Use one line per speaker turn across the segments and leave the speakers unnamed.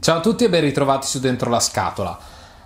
Ciao a tutti e ben ritrovati su Dentro la Scatola.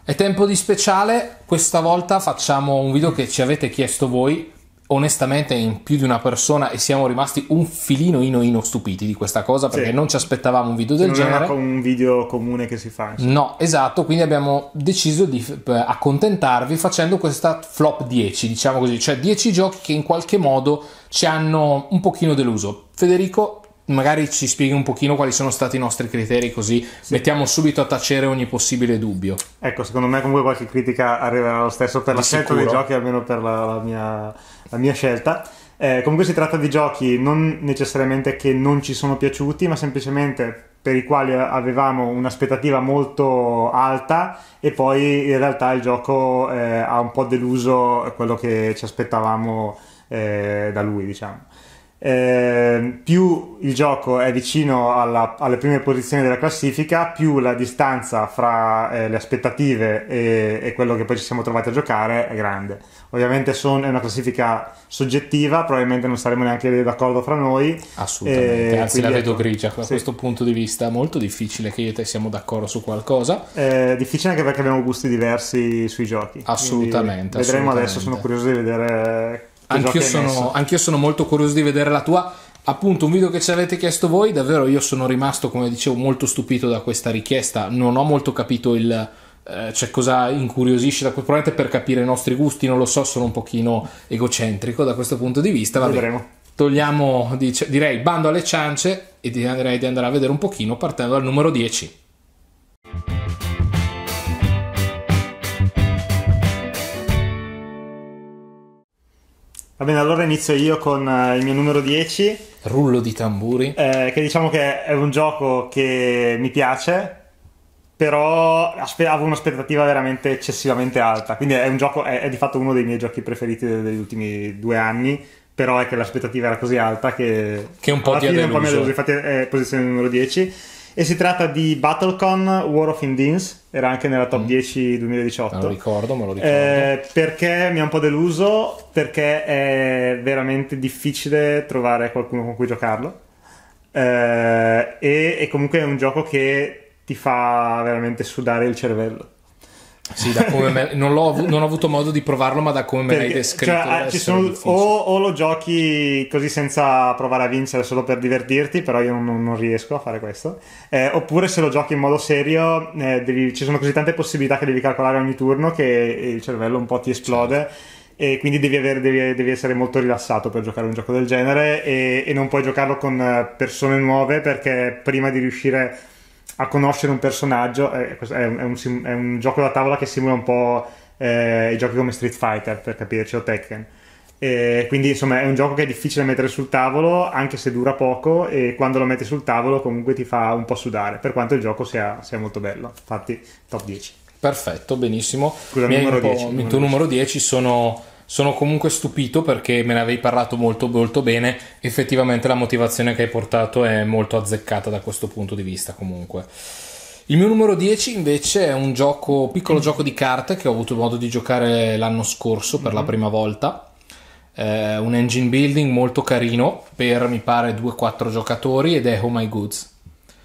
È tempo di speciale, questa volta facciamo un video che ci avete chiesto voi, onestamente in più di una persona e siamo rimasti un filino ino ino stupiti di questa cosa perché sì. non ci aspettavamo un video del non genere. Non
è un video comune che si fa. Insomma.
No, esatto, quindi abbiamo deciso di eh, accontentarvi facendo questa flop 10, diciamo così, cioè 10 giochi che in qualche modo ci hanno un pochino deluso. Federico, magari ci spieghi un pochino quali sono stati i nostri criteri così sì. mettiamo subito a tacere ogni possibile dubbio.
Ecco, secondo me comunque qualche critica arriverà lo stesso per la scelta dei giochi, almeno per la, la, mia, la mia, scelta. Eh, comunque si tratta di giochi non necessariamente che non ci sono piaciuti, ma semplicemente per i quali avevamo un'aspettativa molto alta e poi in realtà il gioco eh, ha un po' deluso quello che ci aspettavamo eh, da lui, diciamo. Eh, più il gioco è vicino alla, alle prime posizioni della classifica, più la distanza fra eh, le aspettative e, e, quello che poi ci siamo trovati a giocare è grande. Ovviamente son, è una classifica soggettiva, probabilmente non saremo neanche d'accordo fra noi. Assolutamente, eh, anzi la vedo ecco.
grigia da sì. questo
punto di vista, molto
difficile che io e te siamo d'accordo su qualcosa.
È eh, difficile anche perché abbiamo gusti diversi sui giochi. Assolutamente. Quindi vedremo assolutamente. adesso, sono
curioso di vedere Anch'io sono, anch'io sono molto curioso di vedere la tua appunto un video che ci avete chiesto voi davvero io sono rimasto come dicevo molto stupito da questa richiesta non ho molto capito il eh, cioè cosa incuriosisce da questo probabilmente per capire i nostri gusti non lo so sono un pochino egocentrico da questo punto di vista Vabbè, vedremo togliamo dice, direi bando alle ciance e direi di andare a vedere un pochino partendo dal numero 10
Va bene, allora inizio io con eh, il mio numero 10. Rullo di tamburi. Eh, che diciamo che è un gioco che mi piace, però avevo un'aspettativa veramente eccessivamente alta. Quindi è un gioco, è, è di fatto uno dei miei giochi preferiti degli, ultimi due anni, però è che l'aspettativa era così alta che... Che un po' ti ha deluso. Infatti è eh, posizione numero 10. E si tratta di Battlecon War of Indians, era anche nella top mm. 10 2018. Non lo ricordo, me lo ricordo. Eh, perché mi ha un po' deluso? Perché è veramente difficile trovare qualcuno con cui giocarlo. Eh, e, e comunque è un gioco che ti fa veramente sudare il cervello. Sì, me, non, av- non, ho avuto modo di provarlo, ma da come me Perché, l'hai descritto. Cioè, ah, sono, o, o, lo giochi così senza provare a vincere solo per divertirti, però io non, non riesco a fare questo. Eh, oppure se lo giochi in modo serio, eh, devi, ci sono così tante possibilità che devi calcolare ogni turno che il cervello un po' ti esplode. Certo e quindi devi, avere, devi, devi, essere molto rilassato per giocare un gioco del genere e, e, non puoi giocarlo con persone nuove perché prima di riuscire a conoscere un personaggio. Eh, è, un, è, un, è, un, gioco da tavola che simula un po' eh, i giochi come Street Fighter, per capirci, o Tekken. E quindi insomma è un gioco che è difficile da mettere sul tavolo, anche se dura poco, e quando lo metti sul tavolo comunque ti fa un po' sudare, per quanto il gioco sia, sia molto bello. Infatti, top 10. Perfetto, benissimo. Scusa, il numero 10. Il tuo numero
10 sono sono comunque stupito perché me ne avevi parlato molto molto bene. Effettivamente la motivazione che hai portato è molto azzeccata da questo punto di vista comunque. Il mio numero 10 invece è un gioco, piccolo mm. gioco di carte che ho avuto modo di giocare l'anno scorso per mm. la mm-hmm. prima volta. Eh, un engine building molto carino per mi pare 2-4 giocatori ed è oh My Goods.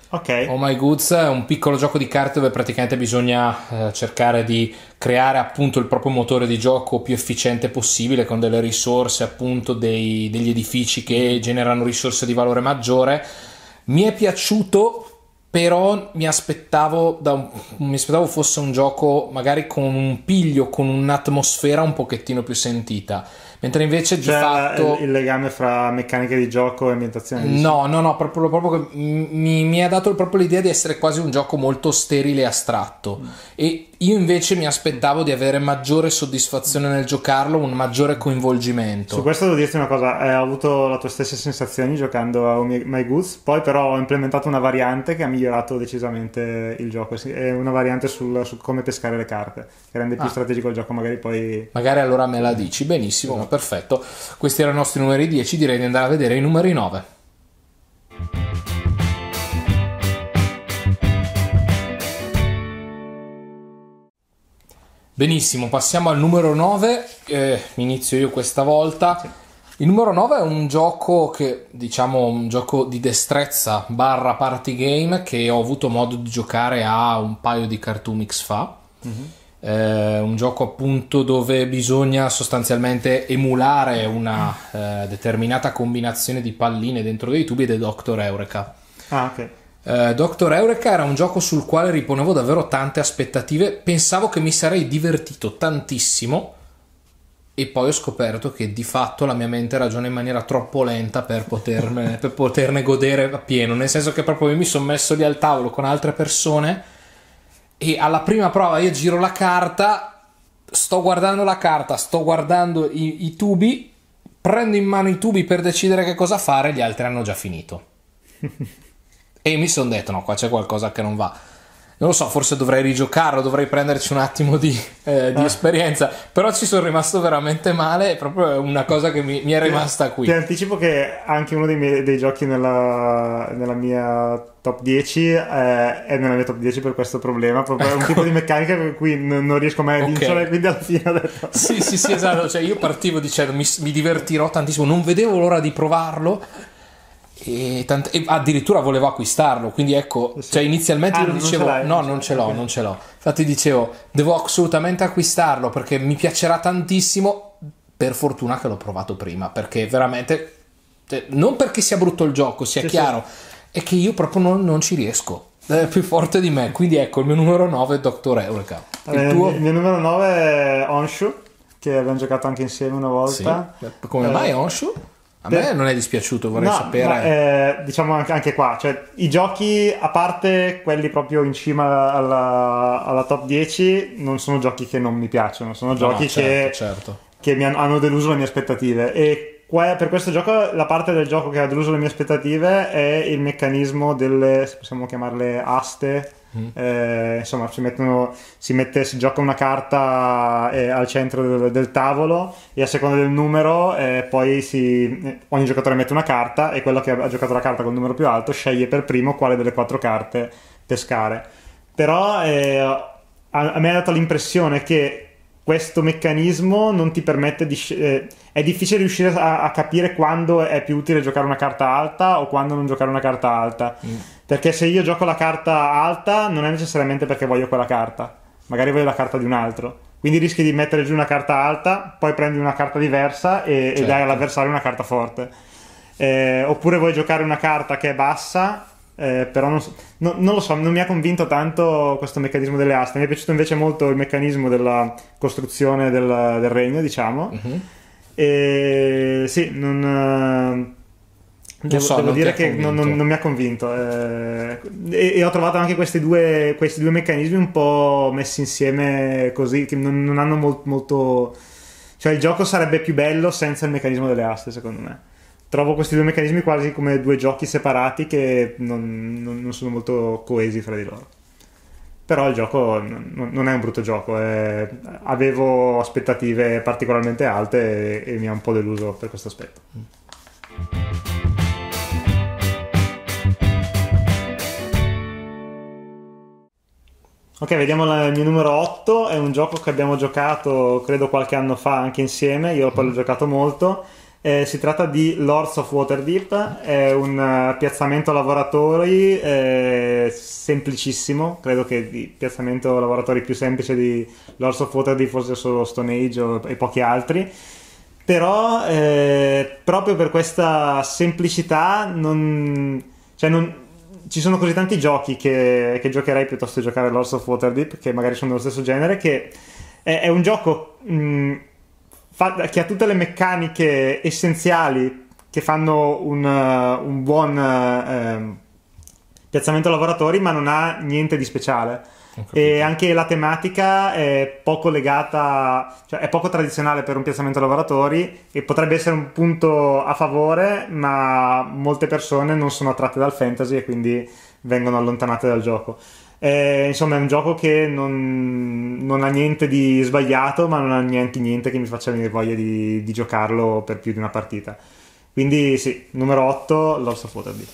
Ok. Oh My Goods è un piccolo gioco di carte dove praticamente bisogna eh, cercare di creare appunto il proprio motore di gioco più efficiente possibile con delle risorse appunto dei, degli edifici che generano risorse di valore maggiore. Mi è piaciuto però mi aspettavo, da, mi aspettavo fosse un gioco magari con un piglio, con un'atmosfera un pochettino più sentita Mentre invece C'è di fatto... il legame fra
meccaniche di gioco e ambientazione? No,
no, no, proprio, proprio mi, mi, ha dato proprio l'idea di essere quasi un gioco molto sterile e astratto. Mm. E io invece mi aspettavo di avere maggiore soddisfazione nel giocarlo, un maggiore coinvolgimento. Su questo
devo dirti una cosa, eh, ho avuto la tua stessa sensazione giocando a My Goods, poi però ho implementato una variante che ha migliorato decisamente il gioco, è una variante sul, su come pescare le carte, che rende più ah. strategico il gioco magari poi...
Magari allora me la dici, benissimo, esatto. perfetto. Questi erano i nostri numeri 10, direi di andare a vedere i numeri 9. Benissimo, passiamo al numero 9, eh, inizio io questa volta. Il numero 9 è un gioco che, diciamo, un gioco di destrezza barra party game che ho avuto modo di giocare a un paio di Cartoonix fa. Mm-hmm. Eh, un gioco appunto dove bisogna sostanzialmente emulare una eh, determinata combinazione di palline dentro dei tubi ed è Doctor Eureka. Ah, ok eh, Doctor Eureka era un gioco sul quale riponevo davvero tante aspettative, pensavo che mi sarei divertito tantissimo e poi ho scoperto che di fatto la mia mente ragiona in maniera troppo lenta per poterne, per poterne godere appieno, nel senso che proprio mi sono messo lì al tavolo con altre persone e alla prima prova io giro la carta, sto guardando la carta, sto guardando i, i tubi, prendo in mano i tubi per decidere che cosa fare, gli altri hanno già finito. E mi sono detto, no, qua c'è qualcosa che non va. Non lo so, forse dovrei rigiocarlo, dovrei prenderci un attimo di, eh, di ah. esperienza. Però ci sono rimasto veramente male, è proprio una cosa che mi, mi è rimasta qui. Ti
anticipo che anche uno dei, miei, dei giochi nella, nella mia top 10 eh, è nella mia top 10 per questo problema proprio ecco. un tipo di meccanica per cui n- non riesco mai a okay. vincere quindi alla fine ho detto sì sì sì esatto
cioè io partivo dicendo mi, mi divertirò tantissimo non vedevo l'ora di provarlo e, tant- e, addirittura volevo acquistarlo quindi ecco sì. cioè inizialmente ah, io dicevo non no non ce l'ho non ce l'ho infatti dicevo devo assolutamente acquistarlo perché mi piacerà tantissimo per fortuna che l'ho provato prima perché veramente cioè, non perché sia brutto il gioco sia sì, chiaro sì. è che io proprio non, non, ci riesco è più forte di me quindi ecco il mio numero 9 è Dr. Eureka eh, il, eh, tuo... il
mio numero 9 è Onshu che abbiamo giocato anche insieme una volta come eh, mai Onshu? A me non
è dispiaciuto, vorrei no, sapere. Ma,
eh, diciamo anche, qua, cioè, i giochi, a parte quelli proprio in cima alla, alla top 10, non sono giochi che non mi piacciono, sono giochi certo, che, certo. che, mi hanno, hanno, deluso le mie aspettative. E qua, per questo gioco, la parte del gioco che ha deluso le mie aspettative è il meccanismo delle, se possiamo chiamarle aste, eh, insomma, si, mettono, si, mette, si, gioca una carta eh, al centro del, del, tavolo e a seconda del numero, eh, poi si, eh, ogni giocatore mette una carta e quello che ha giocato la carta con il numero più alto sceglie per primo quale delle quattro carte pescare. Però eh, a, a, me ha dato l'impressione che questo meccanismo non ti permette di... Eh, è difficile riuscire a, a, capire quando è più utile giocare una carta alta o quando non giocare una carta alta. Mm perché se io gioco la carta alta non è necessariamente perché voglio quella carta, magari voglio la carta di un altro. Quindi rischi di mettere giù una carta alta, poi prendi una carta diversa e, certo. e dai all'avversario una carta forte. Eh, oppure vuoi giocare una carta che è bassa, eh, però non, so, no, non, lo so, non mi ha convinto tanto questo meccanismo delle aste. Mi è piaciuto invece molto il meccanismo della costruzione del, del regno, diciamo. Uh-huh. E sì, non eh, Devo, so, devo dire che non, non, non, mi ha convinto. Eh, e, e, ho trovato anche questi due, questi due, meccanismi un po' messi insieme così, che non, non hanno molt, molto. Cioè, il gioco sarebbe più bello senza il meccanismo delle aste, secondo me. Trovo questi due meccanismi quasi come due giochi separati che non, sono molto coesi fra di loro. Però il gioco non è un brutto gioco. Eh, avevo aspettative particolarmente alte e, e mi ha un po' deluso per questo aspetto. Ok, vediamo la, il mio numero 8, è un gioco che abbiamo giocato credo qualche anno fa anche insieme, io poi l'ho mm. giocato molto. Eh, si tratta di Lords of Waterdeep, è un uh, piazzamento lavoratori eh, semplicissimo, credo che il piazzamento lavoratori più semplice di Lords of Waterdeep fosse solo Stone Age o, e pochi altri. Però eh, proprio per questa semplicità non, cioè non ci sono così tanti giochi che, che giocherei piuttosto che giocare Lords of Waterdeep, che magari sono dello stesso genere, che è, è un gioco mh, mm, fa, che ha tutte le meccaniche essenziali che fanno un, uh, un buon uh, um, piazzamento lavoratori, ma non ha niente di speciale e anche la tematica è poco legata, cioè è poco tradizionale per un piazzamento lavoratori e potrebbe essere un punto a favore, ma molte persone non sono attratte dal fantasy e quindi vengono allontanate dal gioco. Eh, insomma, è un gioco che non, non, ha niente di sbagliato, ma non ha neanche niente che mi faccia venire voglia di, di giocarlo per più di una partita. Quindi, sì, numero 8, Lords of Waterdeep.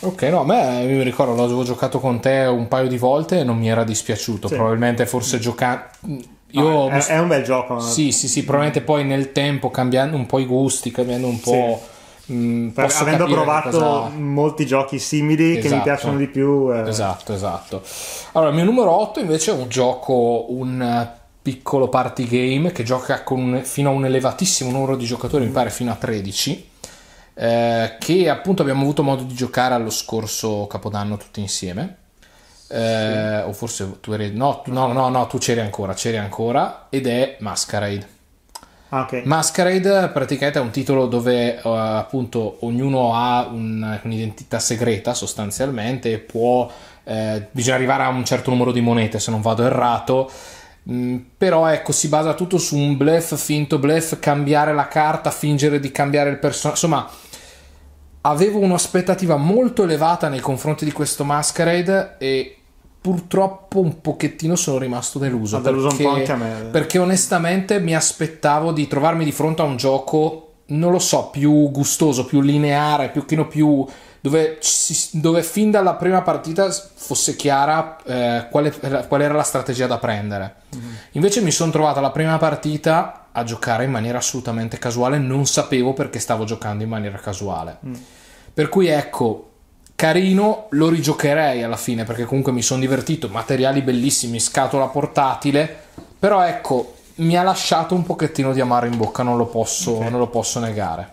Ok, no, beh, mi ricordo, l'avevo giocato con te
un paio di volte e non mi era dispiaciuto. Sì. Probabilmente forse giocando...
è, è, un bel gioco. Sì, sì, sì, probabilmente
poi nel tempo cambiando un po' i gusti, cambiando un po'... Sì. Mh, mm, avendo provato cosa...
molti giochi simili esatto. che mi esatto. piacciono di più. Eh. Esatto, esatto.
Allora, il mio numero 8 invece è un gioco, un piccolo party game che gioca un, fino a un elevatissimo numero di giocatori, mm. mi pare fino a 13 eh, che appunto abbiamo avuto modo di giocare allo scorso Capodanno tutti insieme. Eh, sì. O forse tu eri... No, no, no, no, tu c'eri ancora, c'eri ancora ed è Masquerade. Ah, okay. Masquerade praticamente è un titolo dove uh, appunto ognuno ha un, un'identità segreta sostanzialmente e può... Eh, bisogna arrivare a un certo numero di monete se non vado errato Mm, però ecco si basa tutto su un bluff finto bluff cambiare la carta fingere di cambiare il personaggio insomma avevo un'aspettativa molto elevata nei confronti di questo Masquerade e purtroppo un pochettino sono rimasto deluso. deluso perché, un po' anche a me. Perché onestamente mi aspettavo di trovarmi di fronte a un gioco, non lo so, più gustoso, più lineare, più, più dove, dove, fin dalla prima partita fosse chiara eh, quale, qual era la strategia da prendere. Mm-hmm. Invece mi sono trovato la prima partita a giocare in maniera assolutamente casuale, non sapevo perché stavo giocando in maniera casuale. Mm per cui ecco, carino, lo rigiocherei alla fine perché comunque mi sono divertito, materiali bellissimi, scatola portatile, però ecco, mi ha lasciato un pochettino di amaro in bocca, non lo posso, okay. non lo posso negare.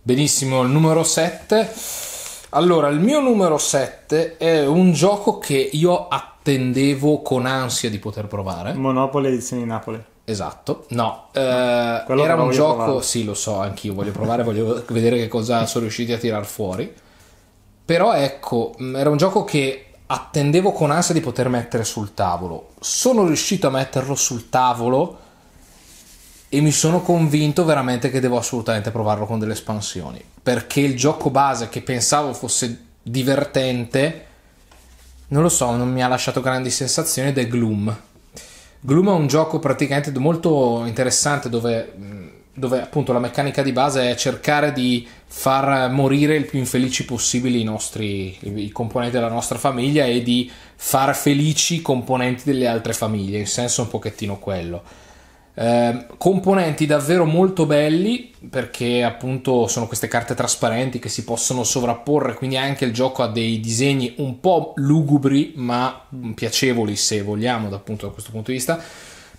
Benissimo, il numero 7. Allora, il mio numero 7 è un gioco che io attendo attendevo con ansia di poter provare. Monopoli edizioni di Napoli. Esatto, no, eh, era un gioco, provare. sì lo so, anch'io voglio provare, voglio vedere che cosa sono riusciti a tirar fuori, però ecco, mm, era un gioco che attendevo con ansia di poter mettere sul tavolo, sono riuscito a metterlo sul tavolo e mi sono convinto veramente che devo assolutamente provarlo con delle espansioni, perché il gioco base che pensavo fosse divertente non lo so, non mi ha lasciato grandi sensazioni ed è Gloom. Gloom è un gioco praticamente molto interessante dove, mm, dove appunto la meccanica di base è cercare di far morire il più infelici possibile i nostri i componenti della nostra famiglia e di far felici i componenti delle altre famiglie, in senso un pochettino quello. Ehm, componenti davvero molto belli perché appunto sono queste carte trasparenti che si possono sovrapporre quindi anche il gioco ha dei disegni un po' lugubri ma piacevoli se vogliamo da, appunto, da questo punto di vista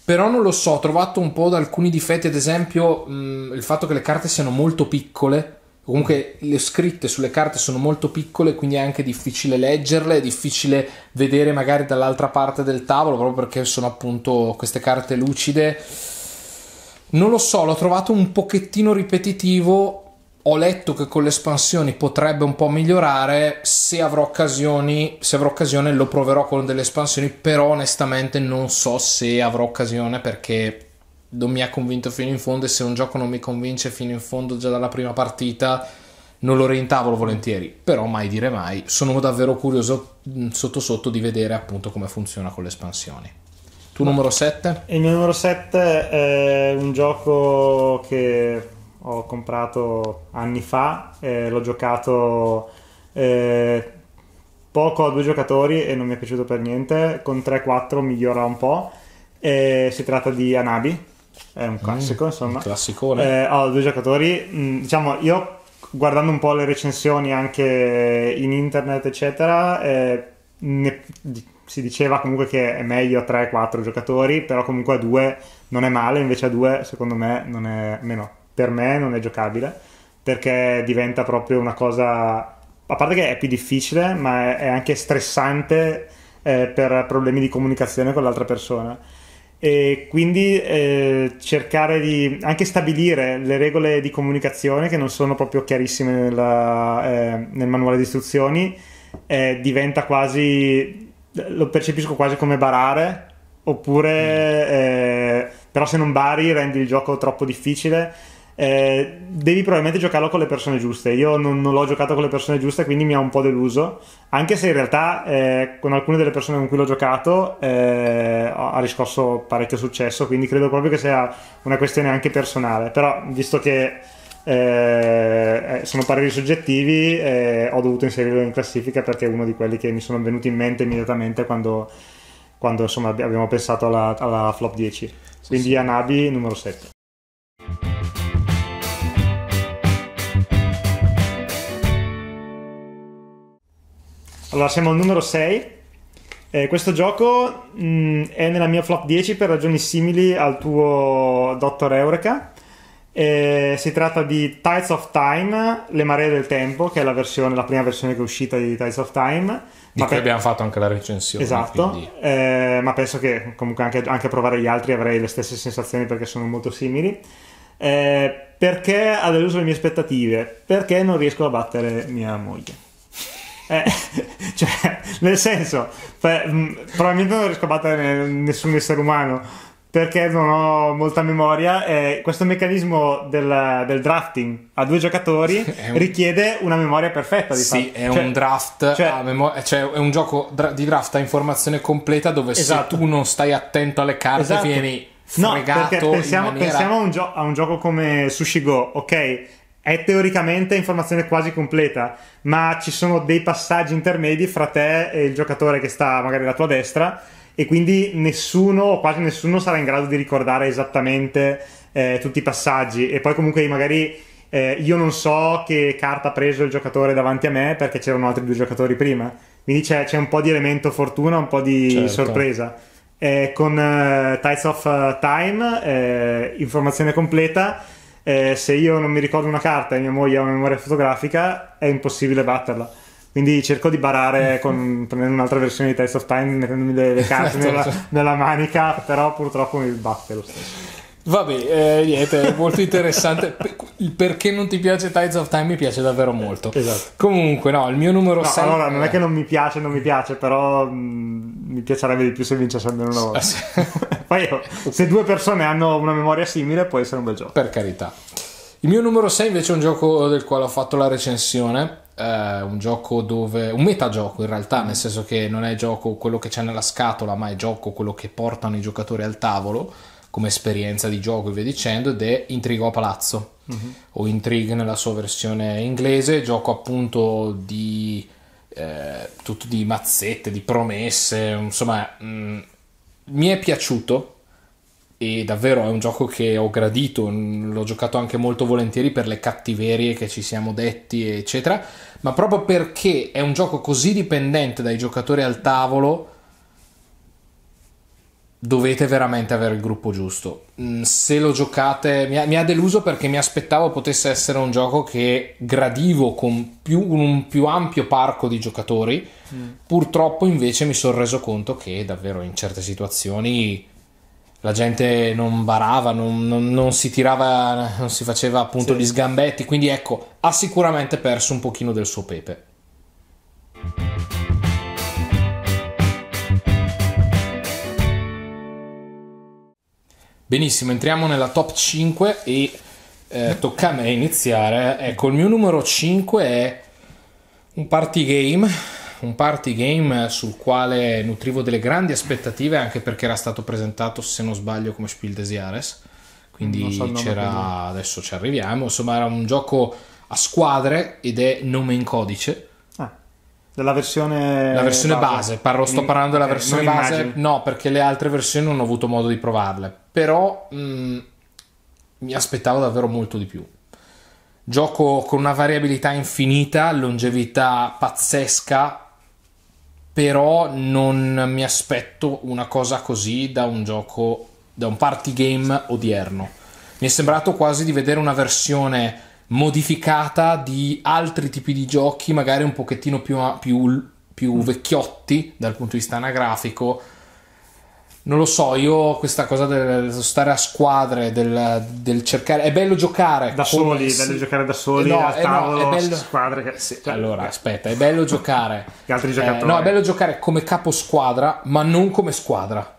però non lo so, ho trovato un po' da alcuni difetti ad esempio mh, mm, il fatto che le carte siano molto piccole comunque le scritte sulle carte sono molto piccole, quindi è anche difficile leggerle, è difficile vedere magari dall'altra parte del tavolo, proprio perché sono appunto queste carte lucide. Non lo so, l'ho trovato un pochettino ripetitivo. Ho letto che con le espansioni potrebbe un po' migliorare. Se avrò occasioni, se avrò occasione lo proverò con delle espansioni, però onestamente non so se avrò occasione perché non mi ha convinto fino in fondo e se un gioco non mi convince fino in fondo già dalla prima partita non lo reintavolo volentieri, però mai dire mai, sono davvero curioso mm, sotto sotto di vedere appunto come funziona con le espansioni. Tu numero 7?
Il mio numero 7 è un gioco che ho comprato anni fa, eh, l'ho giocato eh, poco a due giocatori e non mi è piaciuto per niente, con 3-4 migliora un po'. Eh, si tratta di Anabi, è un classico, mm, insomma. Un classicone. Eh, ha due giocatori. Mh, mm, diciamo, io guardando un po' le recensioni anche in internet, eccetera, eh, ne, di, si diceva comunque che è meglio a 3-4 giocatori, però comunque a 2 non è male, invece a 2 secondo me non è, meno, per me non è giocabile, perché diventa proprio una cosa, a parte che è più difficile, ma è, è anche stressante eh, per problemi di comunicazione con l'altra persona e quindi eh, cercare di anche stabilire le regole di comunicazione che non sono proprio chiarissime nella, eh, nel manuale di istruzioni eh, diventa quasi lo percepisco quasi come barare oppure mm. eh, però se non bari rendi il gioco troppo difficile eh, devi probabilmente giocarlo con le persone giuste. Io non, non, l'ho giocato con le persone giuste, quindi mi ha un po' deluso. Anche se in realtà eh, con alcune delle persone con cui l'ho giocato eh, ha riscosso parecchio successo, quindi credo proprio che sia una questione anche personale. Però, visto che eh, eh, sono pareri soggettivi, eh, ho dovuto inserirlo in classifica perché è uno di quelli che mi sono venuti in mente immediatamente quando, quando insomma, abbiamo pensato alla, alla flop 10. Quindi Anabi numero 7. Allora, siamo al numero 6. Eh, questo gioco mh, mm, è nella mia flop 10 per ragioni simili al tuo Dottor Eureka. Eh, si tratta di Tides of Time, Le maree del tempo, che è la, versione, la prima versione che è uscita di Tides of Time.
Di ma cui pe- abbiamo fatto anche la recensione. Esatto,
eh, ma penso che comunque anche, anche, a provare gli altri avrei le stesse sensazioni perché sono molto simili. Eh, perché ha deluso le mie aspettative? Perché non riesco a battere mia moglie. Eh, cioè, nel senso, per, mh, mm, probabilmente non riesco a battere nessun essere umano perché non ho molta memoria. Eh, questo meccanismo del, del, drafting a due giocatori un... richiede una memoria perfetta. Di sì, fatto. è cioè, un
draft, cioè... Memor- cioè è un gioco dra- di draft a informazione completa dove esatto. se tu non stai attento alle carte esatto. vieni fregato. No, perché pensiamo, maniera... pensiamo
a, un gio- a un gioco come Sushi Go, ok? è teoricamente informazione quasi completa, ma ci sono dei passaggi intermedi fra te e il giocatore che sta magari alla tua destra e quindi nessuno o quasi nessuno sarà in grado di ricordare esattamente eh, tutti i passaggi e poi comunque magari eh, io non so che carta ha preso il giocatore davanti a me perché c'erano altri due giocatori prima, quindi c'è, c'è un po' di elemento fortuna, un po' di certo. sorpresa. Eh, con eh, Tides of eh, Time, eh, informazione completa eh, se io non mi ricordo una carta e mia moglie ha una memoria fotografica è impossibile batterla. Quindi cerco di barare con, prendendo un'altra versione di Test of Time, mettendomi delle, le carte certo, nella, certo. nella, manica, però purtroppo mi batte lo stesso.
Vabbè, eh, niente, è molto interessante. Il
perché non ti piace Tides of Time mi piace davvero molto. Esatto. Comunque, no, il mio numero 6. No, allora, non è eh. che non mi piace, non mi piace, però mh, mm, mi piacerebbe di più se vincesse almeno una ah, volta. Poi se due persone hanno una memoria simile, può essere un bel gioco. Per carità. Il mio numero
6 invece è un gioco del quale ho fatto la recensione. Eh, un gioco dove. un metagioco in realtà, nel senso che non è gioco quello che c'è nella scatola, ma è gioco quello che portano i giocatori al tavolo come esperienza di gioco e via dicendo ed è Intrigo a Palazzo uh-huh. Mhm. o Intrigue nella sua versione inglese, gioco appunto di eh, tutto di mazzette, di promesse, insomma mh, mm, mi è piaciuto e davvero è un gioco che ho gradito, mm, l'ho giocato anche molto volentieri per le cattiverie che ci siamo detti, eccetera, ma proprio perché è un gioco così dipendente dai giocatori al tavolo dovete veramente avere il gruppo giusto. Mm, se lo giocate, mi ha, mi ha, deluso perché mi aspettavo potesse essere un gioco che gradivo con più, un più ampio parco di giocatori. Mm. Purtroppo invece mi sono reso conto che davvero in certe situazioni la gente non barava, non, non, non si tirava, non si faceva appunto sì. gli sgambetti. Quindi ecco, ha sicuramente perso un pochino del suo pepe. Benissimo, entriamo nella top 5 e eh, tocca a me iniziare. Ecco, il mio numero 5 è un party game, un party game sul quale nutrivo delle grandi aspettative anche perché era stato presentato, se non sbaglio, come Spiel des Jahres. Quindi so c'era, adesso ci arriviamo, insomma era un gioco a squadre ed è nome in codice.
Ah, della versione, la versione base, base. Parlo, sto parlando della versione eh, base,
no perché le altre versioni non ho avuto modo di provarle però mh, mm, mi aspettavo davvero molto di più. Gioco con una variabilità infinita, longevità pazzesca, però non mi aspetto una cosa così da un gioco, da un party game odierno. Mi è sembrato quasi di vedere una versione modificata di altri tipi di giochi, magari un pochettino più, più, più vecchiotti dal punto di vista anagrafico, non lo so, io questa cosa del stare a squadre, del, del cercare... È bello giocare... Da come, soli, sì. bello giocare da soli, eh no, al eh tavolo, no, bello, squadre... Che, sì, cioè, allora, eh. aspetta, è bello giocare... Gli altri giocatori. Eh, no, è bello giocare come caposquadra, ma non come squadra.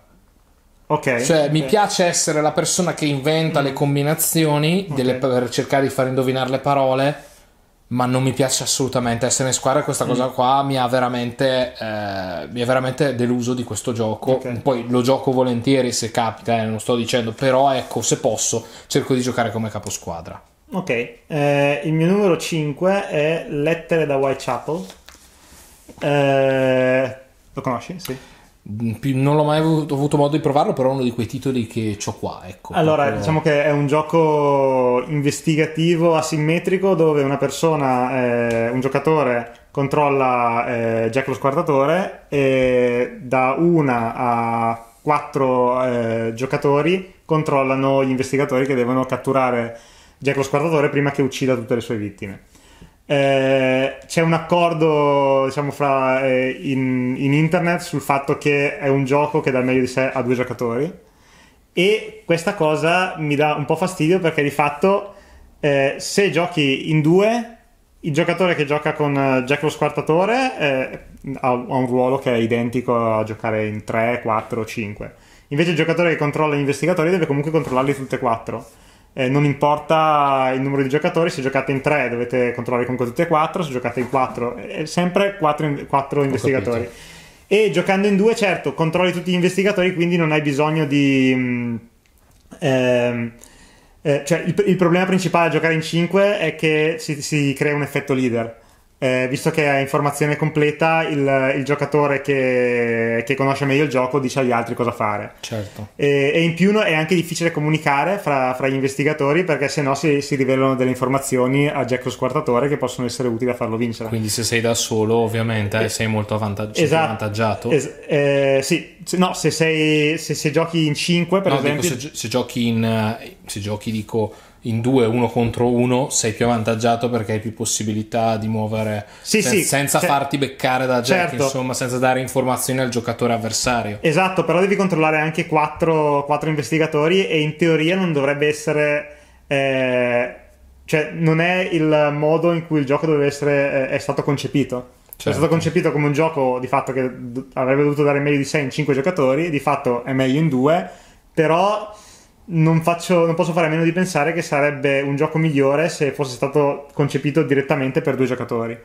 Ok. cioè, okay. mi piace essere la persona che inventa mm. le combinazioni delle, okay. per cercare di far indovinare le parole ma non mi piace assolutamente essere in squadra. Questa cosa mm. qua mi ha veramente, eh, mi veramente deluso di questo gioco. Okay. Poi lo gioco volentieri se capita, eh, non sto dicendo, però ecco, se posso, cerco di giocare come caposquadra.
Ok, eh, il mio numero 5 è Lettere da Whitechapel. Eh, lo conosci? Sì non l'ho mai avuto, avuto, modo di provarlo, però è uno di
quei titoli che ho qua. Ecco, allora, proprio... diciamo
che è un gioco investigativo asimmetrico dove una persona, eh, un giocatore controlla eh, Jack lo squartatore e da una a quattro eh, giocatori controllano gli investigatori che devono catturare Jack lo squartatore prima che uccida tutte le sue vittime. Eh, c'è un accordo diciamo, fra, eh, in, in, internet sul fatto che è un gioco che dà il meglio di sé a due giocatori e questa cosa mi dà un po' fastidio perché di fatto eh, se giochi in due il giocatore che gioca con eh, Jack lo squartatore eh, ha, ha un ruolo che è identico a giocare in 3, 4 5 invece il giocatore che controlla gli investigatori deve comunque controllarli tutti e quattro eh, non importa il numero di giocatori, se giocate in 3 dovete controllare comunque tutti e 4, se giocate in 4 è eh, sempre 4, 4 investigatori. E giocando in 2 certo controlli tutti gli investigatori, quindi non hai bisogno di... Mh, mm, ehm, eh, cioè il, il, problema principale a giocare in 5 è che si, si crea un effetto leader eh, visto che è informazione completa, il, il giocatore che, che, conosce meglio il gioco dice agli altri cosa fare. Certo. E, e in più è anche difficile comunicare fra, fra gli investigatori perché se no si, si, rivelano delle informazioni a Jack lo squartatore che possono essere utili a farlo vincere.
Quindi se sei da solo ovviamente eh, eh sei molto avvantaggi- esatto, avvantaggiato. Es-
eh, sì, no, se, sei, se, se, giochi in 5 per no, esempio... Dico, se,
se giochi in... Eh, se giochi dico in due, uno contro uno, sei più avvantaggiato perché hai più possibilità di muovere sì, sen- sì, senza cioè, farti beccare da Jack, certo. insomma, senza dare informazioni al giocatore avversario.
Esatto, però devi controllare anche quattro, quattro investigatori e in teoria non dovrebbe essere... Eh, cioè, non è il modo in cui il gioco doveva essere, eh, è stato concepito. Certo. È stato certo. concepito come un gioco di fatto che avrebbe dovuto dare meglio di sé in 5 giocatori, di fatto è meglio in due, però non, faccio, non, posso fare a meno di pensare che sarebbe un gioco migliore se fosse stato concepito direttamente per due giocatori.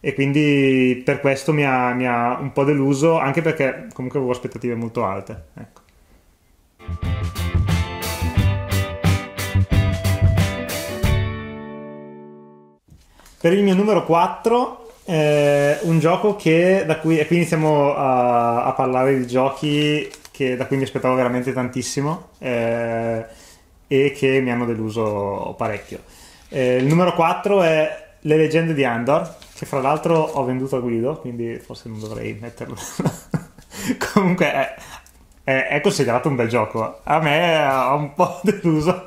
E quindi per questo mi ha, mi ha un po' deluso, anche perché comunque avevo aspettative molto alte. Ecco. Per il mio numero 4 eh, un gioco che da cui, e qui iniziamo a, a parlare di giochi che, da cui mi aspettavo veramente tantissimo eh, e che mi hanno deluso parecchio. Eh, il numero 4 è Le leggende di Andor, che fra l'altro ho venduto a Guido, quindi forse non dovrei metterlo. Comunque è, è, è, considerato un bel gioco. A me ha un po' deluso.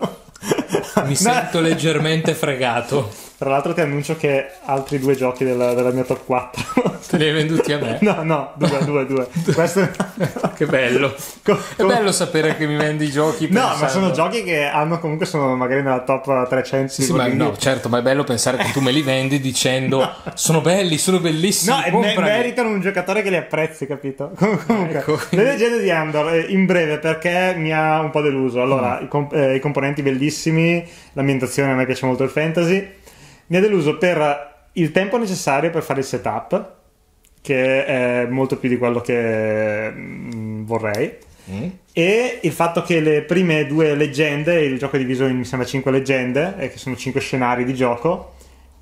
mi sento leggermente fregato. Tra l'altro ti annuncio che altri due giochi della, della mia top 4. Te li hai venduti a me? No, no, due, due, due. Questo... che bello. Com- è bello sapere che mi
vendi i giochi. No, ma sono
giochi che hanno comunque sono magari nella top 300. Sì, sì ma no, certo,
ma è bello pensare che tu me li vendi dicendo no. sono belli, sono bellissimi. No, comprami. e meritano
un giocatore che li apprezzi, capito? comunque, ecco. le leggende di Andor, eh, in breve, perché mi ha un po' deluso. Allora, mm. i, comp- eh, i componenti bellissimi, l'ambientazione, a me piace molto il fantasy mi ha deluso per eh, il tempo necessario per fare il setup, che è molto più di quello che mm, vorrei. Mm. E il fatto che le prime due leggende, il gioco è diviso in mi sembra 5 leggende, e che sono 5 scenari di gioco,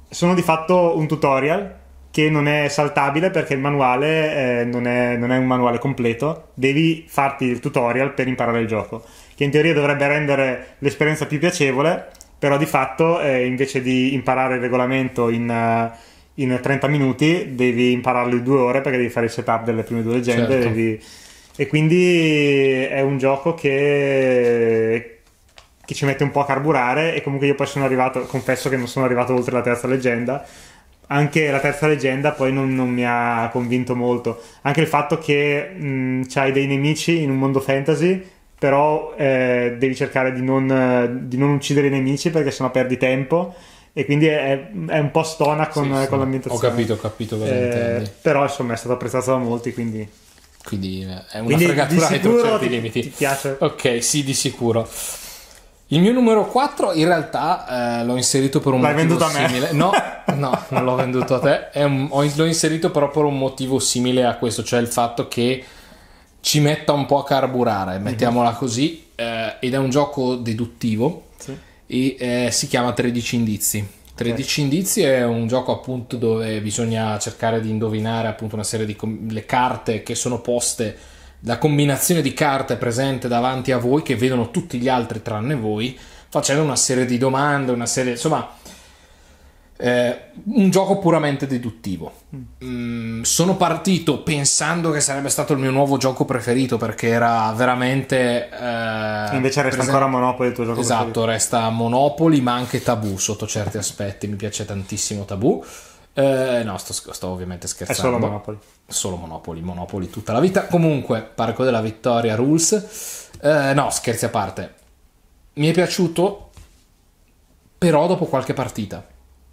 sono di fatto un tutorial che non è saltabile perché il manuale eh, non, è, non, è, un manuale completo, devi farti il tutorial per imparare il gioco, che in teoria dovrebbe rendere l'esperienza più piacevole, però di fatto eh, invece di imparare il regolamento in, eh, in, 30 minuti devi impararlo in due ore perché devi fare il setup delle prime due leggende certo. devi... e quindi è un gioco che che ci mette un po' a carburare e comunque io poi sono arrivato, confesso che non sono arrivato oltre la terza leggenda, anche la terza leggenda poi non, non mi ha convinto molto, anche il fatto che mh, mm, hai dei nemici in un mondo fantasy però eh, devi cercare di non, di non, uccidere i nemici perché sennò perdi tempo e quindi è, è un po' stona con, sì, sì. l'ambientazione. Ho capito, ho capito cosa eh, Però insomma è stato apprezzato da molti, quindi...
Quindi eh, è una quindi fregatura entro certi ti, limiti. Ti piace? Ok, sì, di sicuro. Il mio numero 4 in realtà eh, l'ho inserito per un L'hai motivo simile. No, no, non l'ho venduto a te. Un, ho, l'ho inserito però per un motivo simile a questo, cioè il fatto che ci metta un po' a carburare, mhm. mettiamola così, eh, ed è un gioco deduttivo sì. e eh, si chiama 13 indizi. 13 okay. indizi è un gioco appunto dove bisogna cercare di indovinare appunto una serie di com- le carte che sono poste, la combinazione di carte presente davanti a voi che vedono tutti gli altri tranne voi, facendo una serie di domande, una serie insomma eh, un gioco puramente deduttivo. Mm. mm, sono partito pensando che sarebbe stato il mio nuovo gioco preferito perché era veramente.
Eh, Invece resta presen- ancora Monopoli il tuo gioco esatto, preferito.
resta Monopoli, ma anche Tabù sotto certi aspetti. Mi piace tantissimo Tabù. Eh, no, sto, sto, ovviamente scherzando. È solo Monopoli. Solo Monopoli, Monopoli tutta la vita. Comunque, Parco della Vittoria Rules. Eh, no, scherzi a parte. Mi è piaciuto, però dopo qualche partita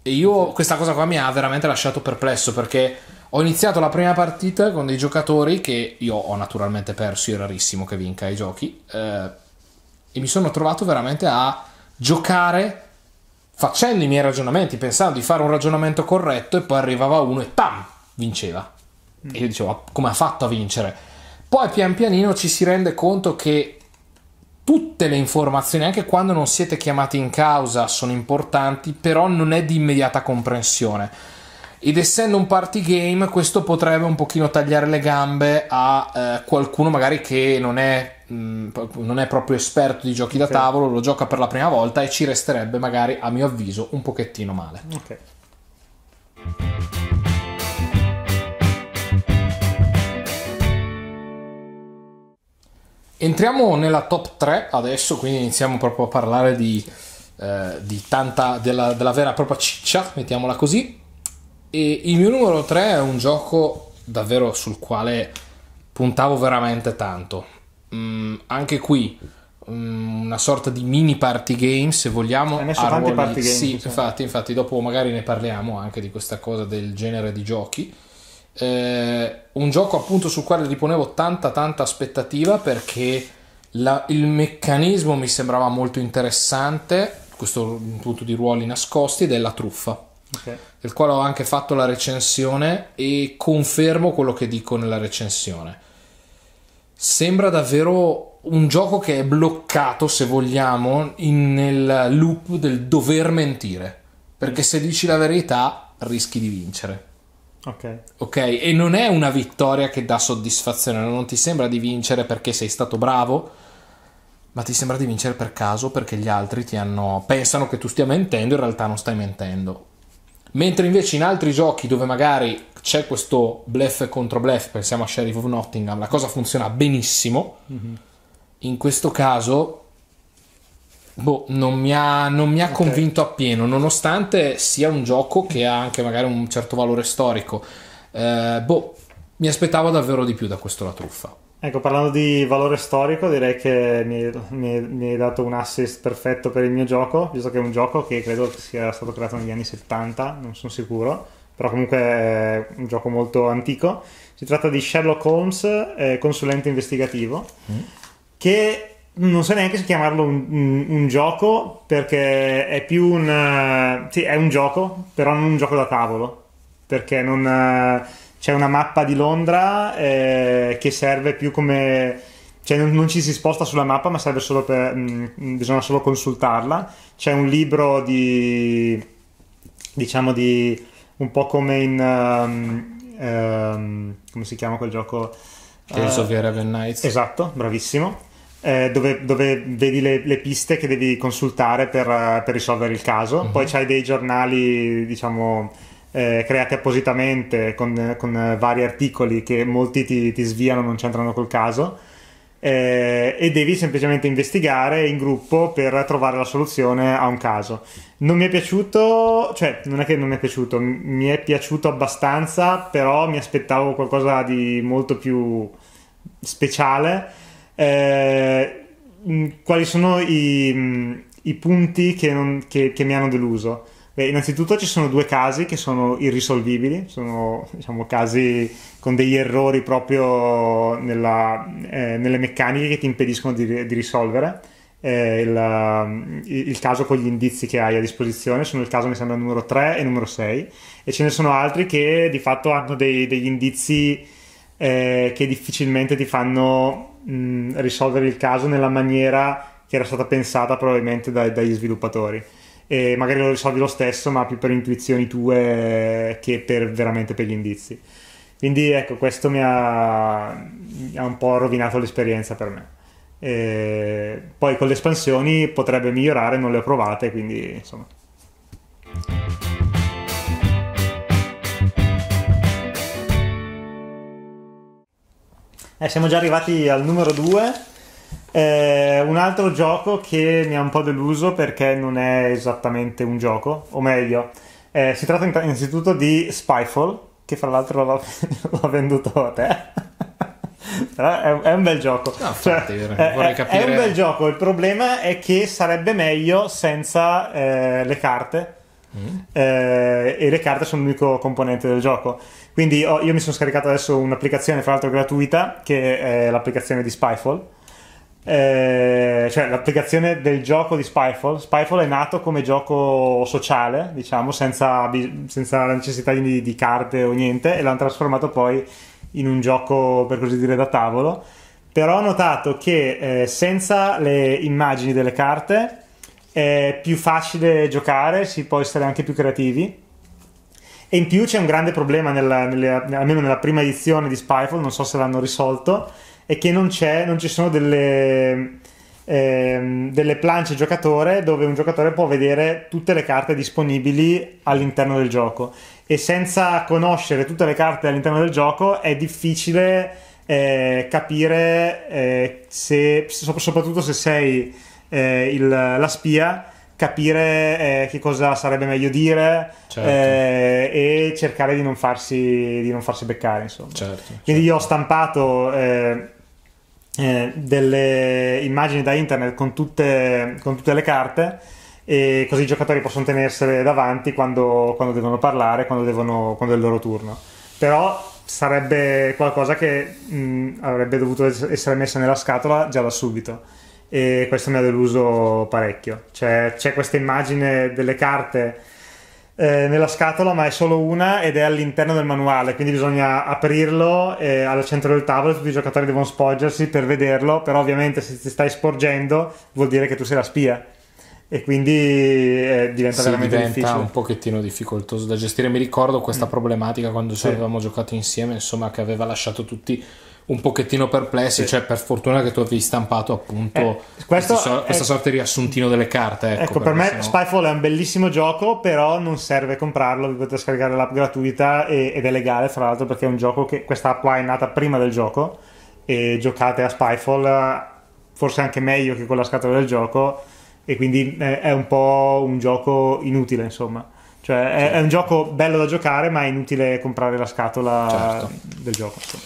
e io questa cosa qua mi ha veramente lasciato perplesso perché ho iniziato la prima partita con dei giocatori che io ho naturalmente perso, io è rarissimo che vinca i giochi, eh, e mi sono trovato veramente a giocare facendo i miei ragionamenti, pensando di fare un ragionamento corretto e poi arrivava uno e pam, vinceva. E io dicevo, come ha fatto a vincere? Poi pian pianino ci si rende conto che tutte le informazioni, anche quando non siete chiamati in causa, sono importanti, però non è di immediata comprensione. Ed essendo un party game, questo potrebbe un pochino tagliare le gambe a eh, qualcuno magari che non è, mh, mm, non è, proprio esperto di giochi okay. da tavolo, lo gioca per la prima volta e ci resterebbe magari, a mio avviso, un pochettino male. Ok. Entriamo nella top 3 adesso, quindi iniziamo proprio a parlare di, eh, di tanta, della, della vera e propria ciccia, mettiamola così. E il mio numero 3 è un gioco davvero sul quale puntavo veramente tanto. Mm, anche qui mm, una sorta di mini party game se vogliamo. Hai messo tanti party game. Sì, infatti, infatti dopo magari ne parliamo anche di questa cosa del genere di giochi eh, un gioco appunto sul quale riponevo tanta tanta aspettativa perché la, il meccanismo mi sembrava molto interessante, questo punto di ruoli nascosti, della truffa. Okay. Del quale ho anche fatto la recensione e confermo quello che dico nella recensione. Sembra davvero un gioco che è bloccato, se vogliamo, in, nel loop del dover mentire. Perché mm. se dici la verità rischi di vincere. Okay. ok, e non è una vittoria che dà soddisfazione, non ti sembra di vincere perché sei stato bravo, ma ti sembra di vincere per caso perché gli altri ti hanno... pensano che tu stia mentendo, in realtà non stai mentendo. Mentre invece in altri giochi dove magari c'è questo bluff contro bluff, pensiamo a Sheriff of Nottingham, la cosa funziona benissimo, mm-hmm. in questo caso boh, non mi ha, non mi ha okay. convinto appieno, nonostante sia un gioco che ha anche magari un certo valore storico. Eh, boh, mi aspettavo davvero di più da questo la truffa.
Ecco, parlando di valore storico, direi che mi, mi, mi hai dato un assist perfetto per il mio gioco, visto che è un gioco che credo sia stato creato negli anni 70, non sono sicuro, però comunque è un gioco molto antico. Si tratta di Sherlock Holmes, eh, consulente investigativo, mm. che non so neanche se chiamarlo un, un, un gioco perché è più un... Eh, sì, è un gioco, però non un gioco da tavolo, perché non, eh, c'è una mappa di Londra eh, che serve più come... Cioè non, non, ci si sposta sulla mappa, ma serve solo per... Mh, mm, mm, bisogna solo consultarla. C'è un libro di... diciamo di... un po' come in... Um, um, come si chiama quel gioco? Tales uh, of the eh, Arabian Nights. Esatto, bravissimo eh, dove, dove, vedi le, le, piste che devi consultare per, eh, per risolvere il caso. Uh-huh. Poi c'hai dei giornali, diciamo, eh, creati appositamente con, con, eh, vari articoli che molti ti, ti sviano, non c'entrano col caso. Eh, e devi semplicemente investigare in gruppo per trovare la soluzione a un caso. Non mi è piaciuto, cioè non è che non mi è piaciuto, mi è piaciuto abbastanza, però mi aspettavo qualcosa di molto più speciale eh, mm, quali sono i, mm, i punti che, non, che, che, mi hanno deluso? Beh, innanzitutto ci sono due casi che sono irrisolvibili, sono diciamo, casi con degli errori proprio nella, eh, nelle meccaniche che ti impediscono di, di risolvere. Eh, il, mm, il, caso con gli indizi che hai a disposizione sono il caso mi sembra numero 3 e numero 6 e ce ne sono altri che di fatto hanno dei, degli indizi eh, che difficilmente ti fanno mh, risolvere il caso nella maniera che era stata pensata probabilmente dai, dagli sviluppatori. E magari lo risolvi lo stesso, ma più per intuizioni tue che per, veramente per gli indizi. Quindi ecco, questo mi ha, ha un po' rovinato l'esperienza per me. E poi con le espansioni potrebbe migliorare, non le ho provate, quindi insomma. Eh, siamo già arrivati al numero 2. Eh, un altro gioco che mi ha un po' deluso perché non è esattamente un gioco, o meglio, eh, si tratta innanzitutto di Spyfall, che fra l'altro l'ho, l'ho venduto a te. Però è, è, un bel gioco. No, ah, cioè, eh, è, capire... è, un bel gioco. Il problema è che sarebbe meglio senza eh, le carte eh, e le carte sono l'unico componente del gioco. Quindi ho, io mi sono scaricato adesso un'applicazione, fra l'altro gratuita, che è l'applicazione di Spyfall. Eh, cioè l'applicazione del gioco di Spyfall. Spyfall è nato come gioco sociale, diciamo, senza, senza la necessità di, di carte o niente, e l'hanno trasformato poi in un gioco, per così dire, da tavolo. Però ho notato che eh, senza le immagini delle carte è più facile giocare, si può essere anche più creativi. E in più c'è un grande problema, nella, nella, almeno nella prima edizione di Spyfall, non so se l'hanno risolto, è che non, non ci sono delle, ehm, delle planche giocatore dove un giocatore può vedere tutte le carte disponibili all'interno del gioco. E senza conoscere tutte le carte all'interno del gioco è difficile eh, capire eh, se, soprattutto se sei eh, il, la spia, capire eh, che cosa sarebbe meglio dire certo. eh, e cercare di non farsi, di non farsi beccare. Insomma. Certo, Quindi certo. io ho stampato eh, eh, delle immagini da internet con tutte, con tutte le carte e così i giocatori possono tenersele davanti quando, quando devono parlare, quando, devono, quando è il loro turno. Però sarebbe qualcosa che mh, mm, avrebbe dovuto essere messa nella scatola già da subito e questo mi ha deluso parecchio. Cioè, c'è questa immagine delle carte eh, nella scatola, ma è solo una ed è all'interno del manuale, quindi bisogna aprirlo eh, al centro del tavolo, tutti i giocatori devono sporgersi per vederlo, però ovviamente se ti stai sporgendo vuol dire che tu sei la spia e quindi eh, diventa sì, veramente diventa difficile. un
pochettino difficoltoso da gestire. Mi ricordo questa mm. problematica quando ci sì. avevamo giocato insieme, insomma, che aveva lasciato tutti un pochettino perplessi, sì. cioè per fortuna che tu avevi stampato appunto eh, questo so- questa è... sorta di riassuntino delle carte. Ecco, ecco per me sennò...
Spyfall è un bellissimo gioco, però non serve comprarlo, vi potete scaricare l'app gratuita e- ed è legale, fra l'altro, perché è un gioco che questa app qua è nata prima del gioco e giocate a Spyfall forse anche meglio che con la scatola del gioco e quindi eh, è un po' un gioco inutile, insomma. Cioè, è, certo. è un gioco bello da giocare, ma è inutile comprare la scatola certo. del gioco. Insomma.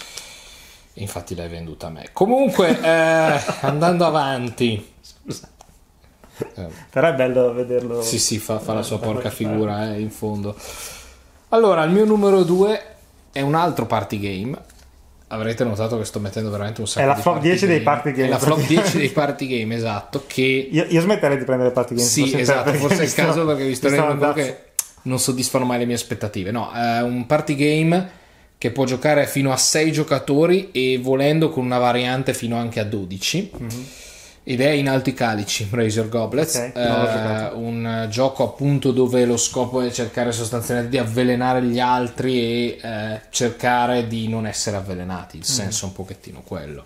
Infatti l'hai venduta a me.
Comunque, eh, andando avanti.
Scusa. Eh.
Però è bello vederlo. Sì, sì, fa, fa la sua porca figura
eh, in fondo. Allora, il mio numero due è un altro party game. Avrete notato che sto mettendo veramente un sacco di È la flop 10 game. dei party game. È la flop 10 dei party game, esatto. Che...
Io, io smetterei di prendere
party game. Sì, esatto, forse è il caso perché vi sto rendendo conto che non soddisfano mai le mie aspettative. No, è eh, un party game che può giocare fino a 6 giocatori e volendo con una variante fino anche a 12. Mm-hmm. Ed è in alti calici, Razor Goblets, okay, eh, un gioco appunto dove lo scopo è cercare sostanzialmente di avvelenare gli altri e eh, cercare di non essere avvelenati, il mm-hmm. senso è un pochettino quello.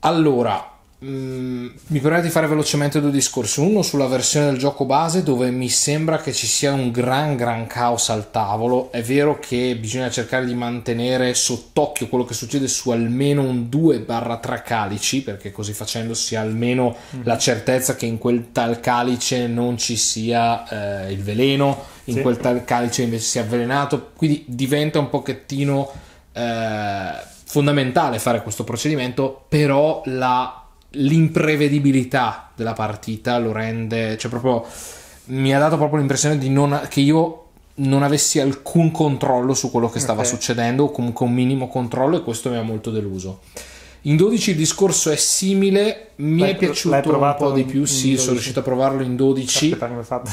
Allora, Mm, mi permette di fare velocemente due discorsi. Uno sulla versione del gioco base, dove mi sembra che ci sia un gran, gran caos al tavolo. È vero che bisogna cercare di mantenere sott'occhio quello che succede su almeno un 2-3 calici, perché così facendo si ha almeno la mm. certezza che in quel tal calice non ci sia eh, il veleno, in sì. quel tal calice invece si è avvelenato. Quindi diventa un pochettino. Eh, fondamentale fare questo procedimento, però la l'imprevedibilità della partita lo rende, cioè proprio mi ha dato proprio l'impressione di non, che io non avessi alcun controllo su quello che stava okay. succedendo o comunque un minimo controllo e questo mi ha molto deluso. In 12 il discorso è simile, mi l'hai, è piaciuto un po' di più, sì, 12. sono riuscito a provarlo in 12. fatto.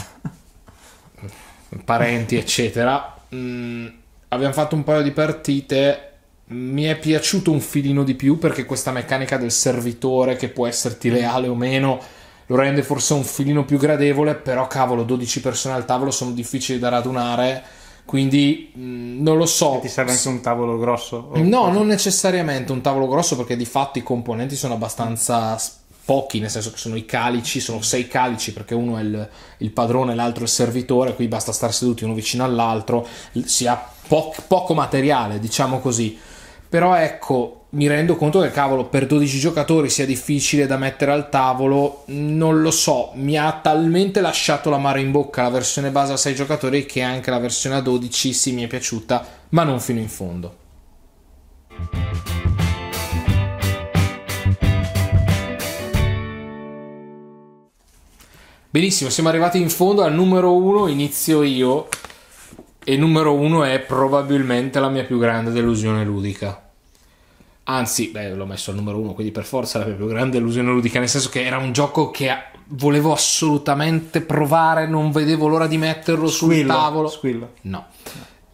Parenti, eccetera. Mm, abbiamo fatto un paio di partite mi è piaciuto un filino di più perché questa meccanica del servitore che può esserti leale mm. o meno lo rende forse un filino più gradevole, però cavolo, 12 persone al tavolo sono difficili da radunare. Quindi mm, non lo so. E ti serve anche un tavolo grosso? No, non necessariamente un tavolo grosso perché di fatto i componenti sono abbastanza pochi, nel senso che sono i calici, sono mm. sei calici perché uno è il, il padrone, l'altro è il servitore, qui basta stare seduti uno vicino all'altro, si ha po- poco materiale, diciamo così. Però ecco, mi rendo conto che cavolo, per 12 giocatori sia difficile da mettere al tavolo, non lo so, mi ha talmente lasciato la mare in bocca la versione base a 6 giocatori che anche la versione a 12 sì mi è piaciuta, ma non fino in fondo. Benissimo, siamo arrivati in fondo al numero 1, inizio io e numero 1 è probabilmente la mia più grande delusione ludica. Anzi, beh, l'ho messo al numero uno, quindi per forza la mia più grande illusione ludica, nel senso che era un gioco che volevo assolutamente provare, non vedevo l'ora di metterlo squillo, sul tavolo. Squillo. No.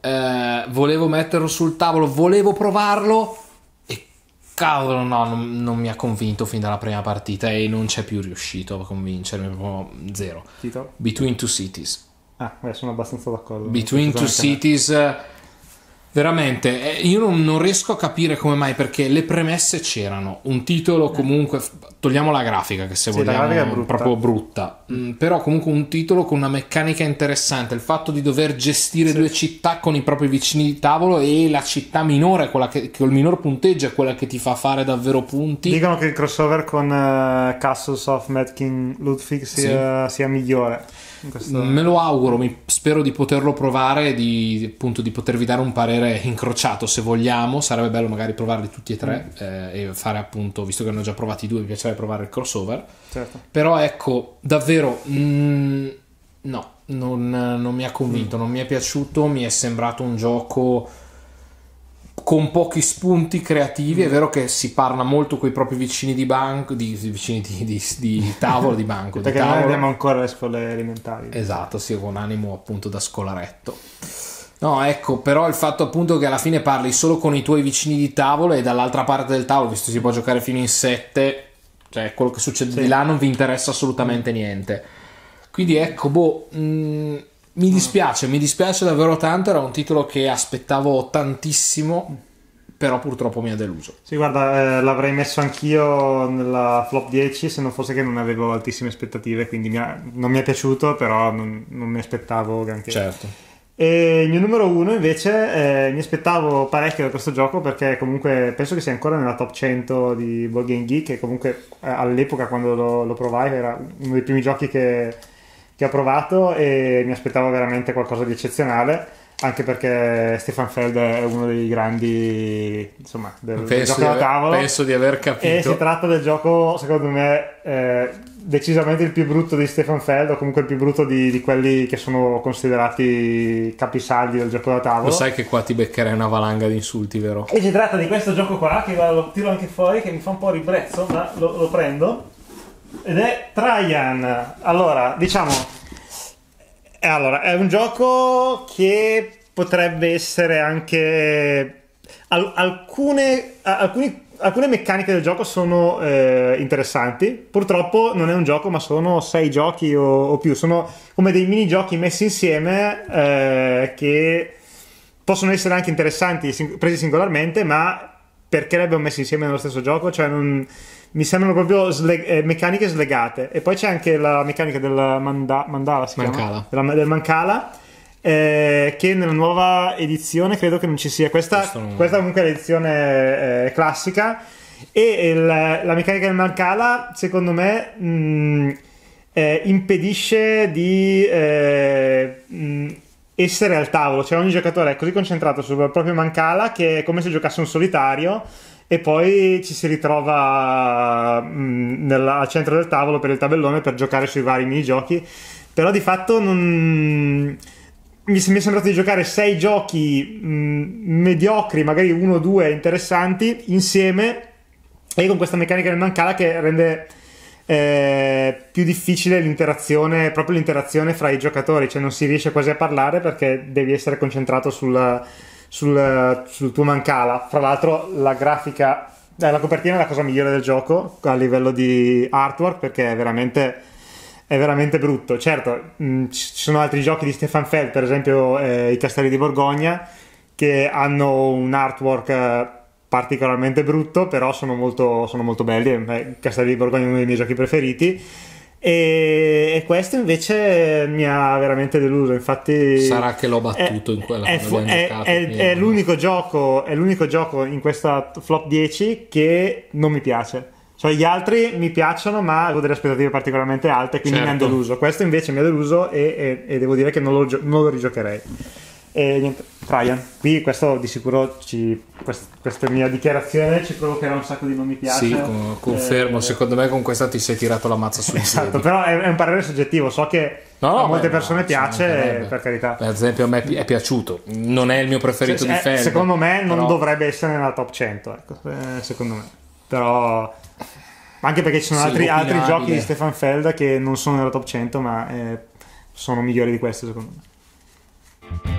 Eh, volevo metterlo sul tavolo, volevo
provarlo
e cavolo, no, non, non, mi ha convinto fin dalla prima partita e non c'è più riuscito a convincermi, proprio zero. Tito? Between Two Cities. Ah, beh, sono abbastanza d'accordo. Between Two Cities... Me Veramente, eh, io non, riesco a capire come mai, perché le premesse c'erano. Un titolo eh. comunque, togliamo la grafica che se sì, vogliamo è brutta. proprio brutta, mm, però comunque un titolo con una meccanica interessante, il fatto di dover gestire sì. due città con i propri vicini di tavolo e la città minore, quella che
col minor punteggio è quella che ti fa fare davvero punti. Dicono che il crossover con uh, Castles of Mad King Ludwig sia, sì. sia migliore. Questo... Mm, me lo auguro, mi...
spero di poterlo provare, di, appunto, di potervi dare un parere incrociato se vogliamo. Sarebbe bello magari provarli tutti e tre mm. eh, e fare appunto, visto che ne ho già provati due, mi piacerebbe provare il crossover. Certo. Però ecco, davvero, mm, no, non, non, mi ha convinto, mm. non mi è piaciuto, mi è sembrato un gioco con pochi spunti creativi. È vero che si parla molto con i propri vicini di banco, di, di vicini di, di, di, tavolo, di banco. Perché di noi abbiamo ancora le scuole elementari. Esatto, sì, con animo appunto da scolaretto. No, ecco, però il fatto appunto che alla fine parli solo con i tuoi vicini di tavolo e dall'altra parte del tavolo, visto che si può giocare fino in sette, cioè quello che succede sì. di là non vi interessa assolutamente niente. Quindi ecco, boh... Mh, mm, mi mm. dispiace, mi dispiace davvero tanto, era un titolo che aspettavo tantissimo, però purtroppo mi ha deluso.
Sì, guarda, eh, l'avrei messo anch'io nella flop 10 se non fosse che non avevo altissime aspettative, quindi mi ha, non mi è piaciuto, però non, non mi aspettavo granché. Certo. E il mio numero uno invece eh, mi aspettavo parecchio da questo gioco perché comunque penso che sia ancora nella top 100 di Board Game Geek e comunque eh, all'epoca quando lo, lo provai era uno dei primi giochi che che ho provato e mi aspettavo veramente qualcosa di eccezionale anche perché Stefan Feld è uno dei grandi insomma del, del gioco da tavolo penso di aver capito e si tratta del gioco secondo me eh, decisamente il più brutto di Stefan Feld o comunque il più brutto di, di, quelli che sono considerati capisaldi del gioco da tavolo lo sai
che qua ti beccherai una valanga di insulti vero? e
si tratta di questo gioco qua che lo tiro anche fuori che mi fa un po' ribrezzo ma lo, lo prendo ed è Trajan. Allora, diciamo, eh, allora, è un gioco che potrebbe essere anche... Al- alcune, alcuni, alcune, meccaniche del gioco sono eh, interessanti. Purtroppo non è un gioco, ma sono sei giochi o, o più. Sono come dei mini giochi messi insieme eh, che possono essere anche interessanti, sing- presi singolarmente, ma perché li abbiamo messi insieme nello stesso gioco? Cioè, non mi sembrano proprio sle- eh, meccaniche slegate. E poi c'è anche la meccanica del manda- mandala, si mancala. Della, del mancala. Eh, che nella nuova edizione credo che non ci sia questa, non... questa comunque è l'edizione eh, classica e il, la meccanica del mancala secondo me mh, mm, eh, impedisce di mh, eh, mm, essere al tavolo cioè ogni giocatore è così concentrato sul proprio mancala che è come se giocasse un solitario e poi ci si ritrova mh, mm, nella, al centro del tavolo per il tabellone per giocare sui vari minigiochi. Però di fatto non mi, è sembrato di giocare sei giochi mh, mm, mediocri, magari uno o due interessanti, insieme e con questa meccanica del mancala che rende eh, più difficile l'interazione, proprio l'interazione fra i giocatori, cioè non si riesce quasi a parlare perché devi essere concentrato sul sul, sul tuo Mancala. Fra l'altro, la grafica, eh, la copertina è la cosa migliore del gioco a livello di artwork perché è veramente è veramente brutto. Certo, mh, mm, ci sono altri giochi di Stefan Feld, per esempio eh, i Castelli di Borgogna, che hanno un artwork eh, particolarmente brutto, però sono molto, sono molto belli. Eh, Castelli di Borgogna è uno dei miei giochi preferiti. E, e, questo invece mi ha veramente deluso. Infatti, sarà che l'ho
battuto è, in quella è, è, è, è
l'unico gioco, è l'unico gioco in questa flop 10 che non mi piace. Cioè, gli altri mi piacciono, ma avevo delle aspettative particolarmente alte, quindi certo. mi hanno deluso. Questo invece mi ha deluso e, e, e, devo dire che non lo, non lo rigiocherei. E niente. Ryan, qui questo di sicuro ci, questa mia dichiarazione ci provocherà un sacco di non mi piace. Sì, confermo, eh, secondo me con questa ti sei tirato
la mazza sul Esatto,
però è, è, un parere soggettivo, so che
no, a molte beh, persone
no, piace, per
carità. Per esempio a me è piaciuto, non è il mio preferito cioè, di eh, Ferro. Secondo me però... non
dovrebbe essere nella top 100, ecco, eh, secondo me. Però anche perché ci sono sì, altri, altri, giochi di Stefan Feld che non sono nella top 100 ma eh, sono migliori di questo secondo me.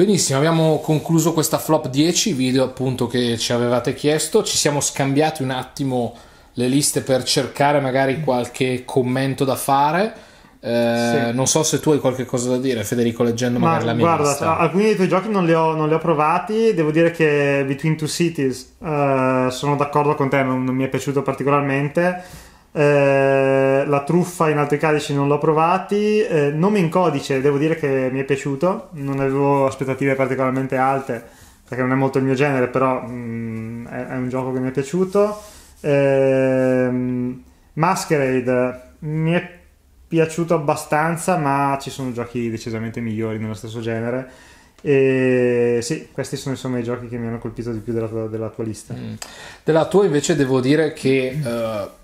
Benissimo, abbiamo concluso questa flop 10, video appunto che ci avevate chiesto, ci siamo scambiati un attimo le liste per cercare magari qualche commento da fare. Eh, sì. Non so se tu hai qualche cosa da dire, Federico, leggendo Ma, magari la mia guarda, lista.
alcuni dei tuoi giochi non li, ho, non li, ho, provati. Devo dire che Between Two Cities eh, sono d'accordo con te, non, non mi è piaciuto particolarmente. Eh, la truffa in altri codici non l'ho provati. Eh, nome in codice, devo dire che mi è piaciuto. Non avevo aspettative particolarmente alte perché non è molto il mio genere, però mm, è, è, un gioco che mi è piaciuto. Eh, Masquerade mi è piaciuto abbastanza, ma ci sono giochi decisamente migliori nello stesso genere. E sì, questi sono insomma i giochi che mi hanno colpito di più della tua, della tua lista. Mm. Della tua invece devo dire che. Uh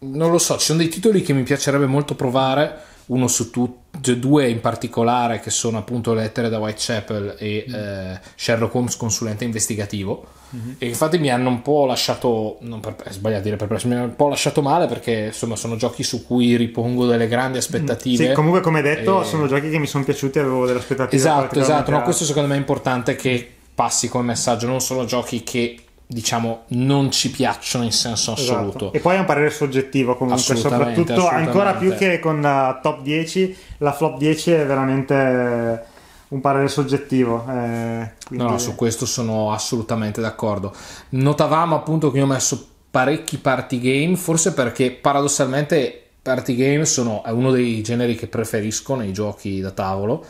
non lo so, ci sono dei titoli che mi piacerebbe molto provare, uno su tutti, cioè due in particolare che sono appunto Lettere da Whitechapel e mm. eh, Sherlock Holmes consulente investigativo mm-hmm. e infatti mi hanno un po' lasciato, non per, è sbagliato dire perplesso, mi hanno un po' lasciato male perché insomma sono giochi su cui ripongo delle grandi mm. aspettative. Sì, comunque come detto e... sono
giochi che mi sono piaciuti e avevo delle aspettative. Esatto, esatto, no, questo
secondo me è importante che mm. passi come messaggio, non sono giochi che diciamo non ci piacciono in senso esatto. assoluto esatto. e
poi è un parere soggettivo comunque soprattutto ancora più che con la eh, top 10 la flop 10 è veramente un parere soggettivo eh, quindi... no, no su questo sono
assolutamente d'accordo notavamo appunto che io ho messo parecchi party game forse perché paradossalmente party game sono, è uno dei generi che preferisco nei giochi da tavolo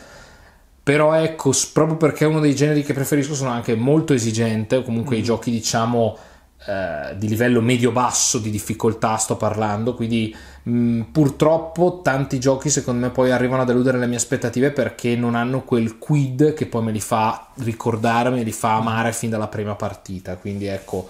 però ecco, proprio perché è uno dei generi che preferisco sono anche molto esigente, comunque mm. i giochi diciamo eh, di livello medio-basso di difficoltà sto parlando, quindi mh, mm, purtroppo tanti giochi secondo me poi arrivano a deludere le mie aspettative perché non hanno quel quid che poi me li fa ricordare, me li fa amare fin dalla prima partita, quindi ecco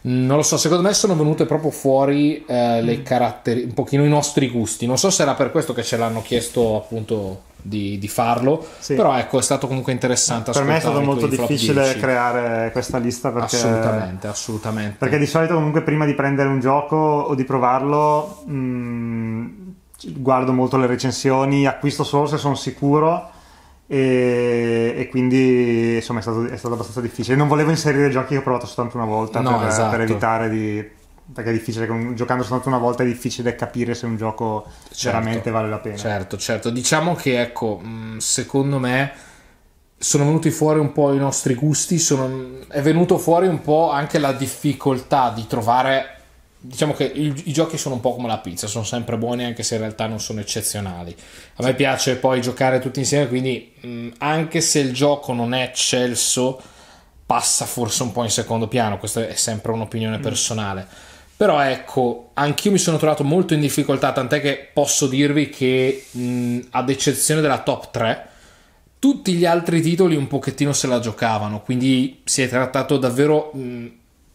non lo so, secondo me sono venute proprio fuori eh, le mm. caratteristiche, un pochino i nostri gusti. Non so se era per questo che ce l'hanno chiesto appunto di, di farlo, sì. però ecco è stato comunque interessante. Per me è stato molto difficile
creare questa lista perché... Assolutamente,
assolutamente. Perché
di solito comunque prima di prendere un gioco o di provarlo mh, mm, guardo molto le recensioni, acquisto solo se sono sicuro. E, e, quindi insomma è stato, è stato, abbastanza difficile. Non volevo inserire giochi che ho provato soltanto una volta no, per, esatto. per, evitare di perché è difficile, giocando soltanto una volta è difficile capire se un gioco certo, veramente vale la pena. Certo, certo. Diciamo che, ecco,
mm, secondo me sono venuti fuori un po' i nostri gusti, sono... è venuto fuori un po' anche la difficoltà di trovare... Diciamo che il, i giochi sono un po' come la pizza, sono sempre buoni anche se in realtà non sono eccezionali. A me piace poi giocare tutti insieme, quindi mm, anche se il gioco non è eccelso, passa forse un po' in secondo piano, questa è sempre un'opinione mm. personale. Mm però ecco, anch'io mi sono trovato molto in difficoltà, tant'è che posso dirvi che mh, ad eccezione della top 3, tutti gli altri titoli un pochettino se la giocavano, quindi si è trattato davvero mh,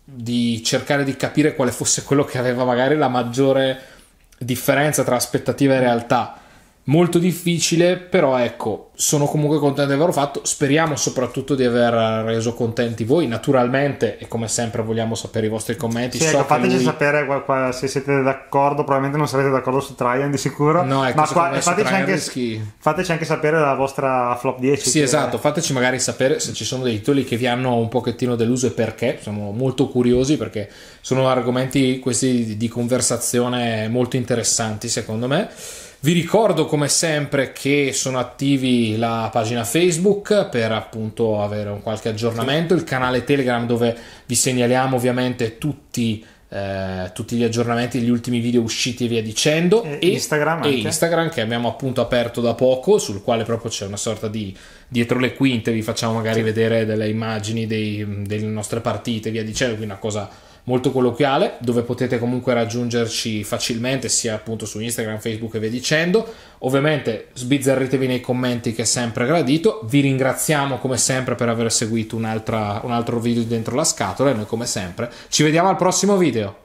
di cercare di capire quale fosse quello che aveva magari la maggiore differenza tra aspettativa e realtà molto difficile, però ecco, sono comunque contento di averlo fatto. Speriamo soprattutto di aver reso contenti voi, naturalmente, e come sempre vogliamo sapere i vostri commenti. Sì, so ecco, fateci lui...
sapere qual, qual, se siete d'accordo, probabilmente non sarete d'accordo su Traian di sicuro, no, ecco, ma qua, fateci, anche, rischi... fateci anche sapere la vostra flop 10. Sì, esatto, è... fateci magari sapere se ci sono dei titoli che vi hanno un pochettino
deluso e perché, siamo molto curiosi perché sono argomenti questi di conversazione molto interessanti secondo me. Vi ricordo come sempre che sono attivi la pagina Facebook per appunto avere un qualche aggiornamento, il canale Telegram dove vi segnaliamo ovviamente tutti eh, tutti gli aggiornamenti, gli ultimi video usciti e via dicendo. E, e Instagram, e Instagram che abbiamo appunto aperto da poco, sul quale proprio c'è una sorta di dietro le quinte, vi facciamo magari sì. vedere delle immagini dei, delle nostre partite, via dicendo, quindi una cosa molto colloquiale dove potete comunque raggiungerci facilmente sia appunto su Instagram, Facebook e via dicendo. Ovviamente sbizzarritevi nei commenti che è sempre gradito. Vi ringraziamo come sempre per aver seguito un altro video dentro la scatola e noi come sempre ci vediamo al prossimo video.